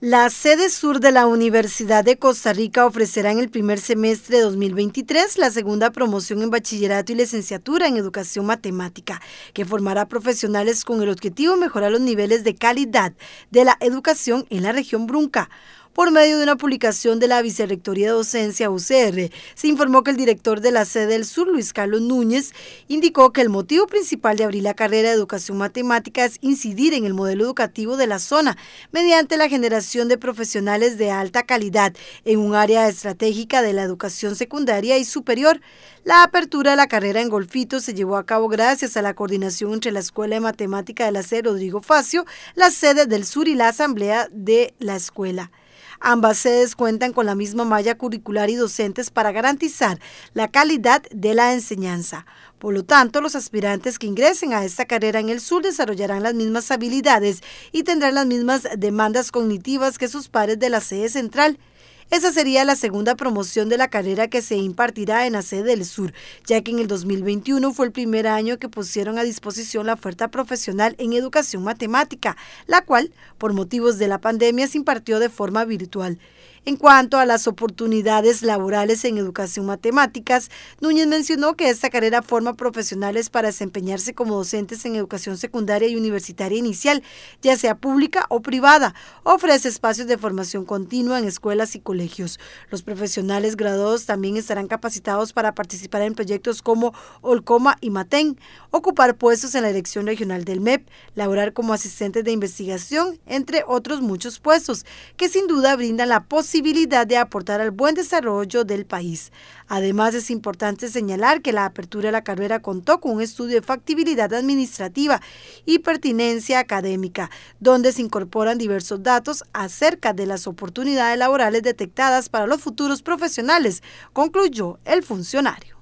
La sede sur de la Universidad de Costa Rica ofrecerá en el primer semestre de 2023 la segunda promoción en bachillerato y licenciatura en educación matemática, que formará profesionales con el objetivo de mejorar los niveles de calidad de la educación en la región Brunca. Por medio de una publicación de la Vicerrectoría de Docencia UCR, se informó que el director de la sede del sur, Luis Carlos Núñez, indicó que el motivo principal de abrir la carrera de educación matemática es incidir en el modelo educativo de la zona mediante la generación de profesionales de alta calidad en un área estratégica de la educación secundaria y superior. La apertura de la carrera en Golfito se llevó a cabo gracias a la coordinación entre la Escuela de Matemática de la sede Rodrigo Facio, la sede del Sur y la Asamblea de la Escuela. Ambas sedes cuentan con la misma malla curricular y docentes para garantizar la calidad de la enseñanza. Por lo tanto, los aspirantes que ingresen a esta carrera en el sur desarrollarán las mismas habilidades y tendrán las mismas demandas cognitivas que sus pares de la sede central. Esa sería la segunda promoción de la carrera que se impartirá en la sede del sur, ya que en el 2021 fue el primer año que pusieron a disposición la oferta profesional en educación matemática, la cual, por motivos de la pandemia, se impartió de forma virtual. En cuanto a las oportunidades laborales en educación matemáticas, Núñez mencionó que esta carrera forma profesionales para desempeñarse como docentes en educación secundaria y universitaria inicial, ya sea pública o privada. Ofrece espacios de formación continua en escuelas y colegios. Los profesionales graduados también estarán capacitados para participar en proyectos como Olcoma y Maten, ocupar puestos en la elección regional del MEP, laborar como asistentes de investigación, entre otros muchos puestos, que sin duda brindan la posibilidad de aportar al buen desarrollo del país. Además, es importante señalar que la apertura de la carrera contó con un estudio de factibilidad administrativa y pertinencia académica, donde se incorporan diversos datos acerca de las oportunidades laborales detectadas para los futuros profesionales, concluyó el funcionario.